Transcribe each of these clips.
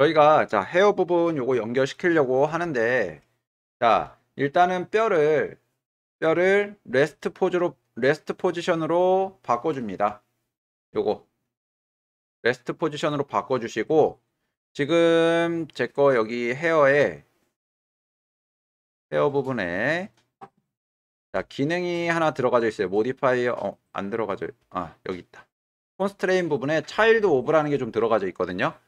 저희가 자 헤어 부분 요거 연결시키려고 하는데 자 일단은 뼈를 뼈를 레스트 포즈로 레스트 포지션으로 바꿔줍니다. 요거 레스트 포지션으로 바꿔주시고 지금 제 거 여기 헤어에 헤어 부분에 자 기능이 하나 들어가져 있어요. 모디파이어 어, 안 들어가져 아 여기 있다. 콘스트레인 부분에 차일드 오브라는 게 좀 들어가져 있거든요.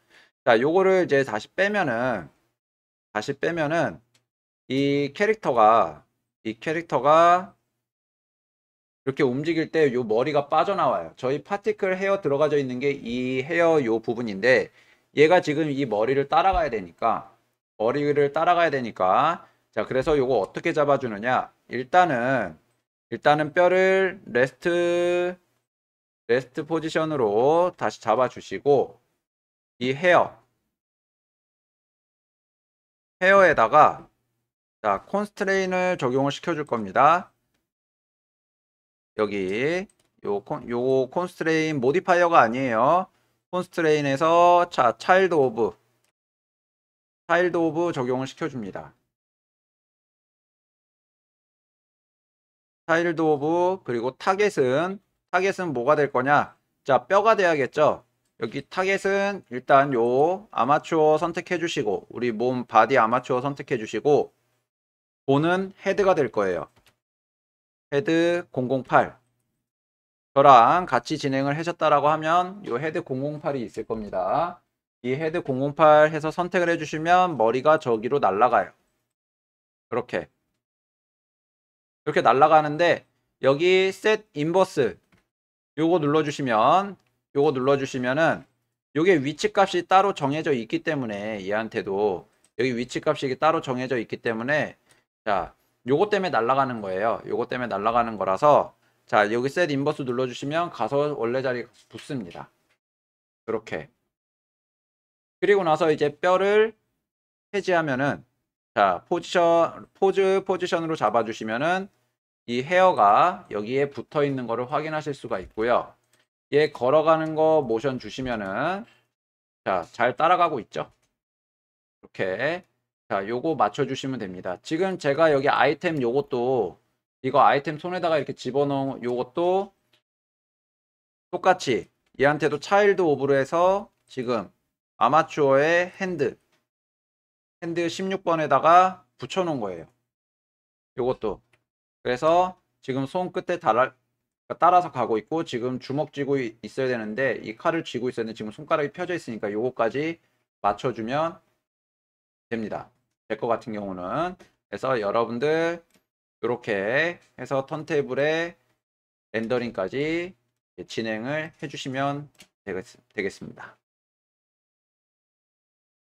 자, 요거를 이제 다시 빼면은 다시 빼면은 이 캐릭터가 이 캐릭터가 이렇게 움직일 때 요 머리가 빠져나와요. 저희 파티클 헤어 들어가져 있는 게 이 헤어 요 부분인데 얘가 지금 이 머리를 따라가야 되니까 머리를 따라가야 되니까 자 그래서 요거 어떻게 잡아주느냐 일단은 일단은 뼈를 레스트 레스트 포지션으로 다시 잡아주시고 이 헤어 헤어에다가 자 콘스트레인을 적용을 시켜줄 겁니다. 여기 요, 콘, 요 콘스트레인 모디파이어가 아니에요. 콘스트레인에서 자 차일드 오브 차일드 오브 적용을 시켜줍니다. 차일드 오브 그리고 타겟은 타겟은 뭐가 될 거냐? 자 뼈가 돼야겠죠. 여기 타겟은 일단 요 아마추어 선택해 주시고 우리 몸 바디 아마추어 선택해 주시고 보는 헤드가 될 거예요. 헤드 008 저랑 같이 진행을 하셨다라고 하면 요 헤드 008이 있을 겁니다. 이 헤드 008 해서 선택을 해주시면 머리가 저기로 날아가요. 그렇게 이렇게 날아가는데 여기 셋 인버스 요거 눌러주시면 요거 눌러주시면은 요게 위치값이 따로 정해져 있기 때문에 얘한테도 여기 위치값이 따로 정해져 있기 때문에 자 요거 때문에 날아가는 거예요 요거 때문에 날아가는 거라서 자 여기 셋 인버스 눌러주시면 가서 원래 자리 붙습니다 이렇게 그리고 나서 이제 뼈를 해지하면은 자 포지션 포즈 포지션으로 잡아주시면은 이 헤어가 여기에 붙어 있는 거를 확인하실 수가 있고요 얘 예, 걸어가는 거 모션 주시면은 자 잘 따라가고 있죠 이렇게 자 요거 맞춰주시면 됩니다 지금 제가 여기 아이템 요것도 이거 아이템 손에다가 이렇게 집어넣은 요것도 똑같이 얘한테도 차일드 오브로 해서 지금 아마추어의 핸드 핸드 16번에다가 붙여놓은 거예요 요것도 그래서 지금 손끝에 달아, 그러니까 따라서 가고 있고 지금 주먹 쥐고 있어야 되는데 이 칼을 쥐고 있었는데 지금 손가락이 펴져 있으니까 요거까지 맞춰주면 됩니다. 제거 같은 경우는 그래서 여러분들 이렇게 해서 턴테이블에 렌더링까지 진행을 해주시면 되겠, 되겠습니다.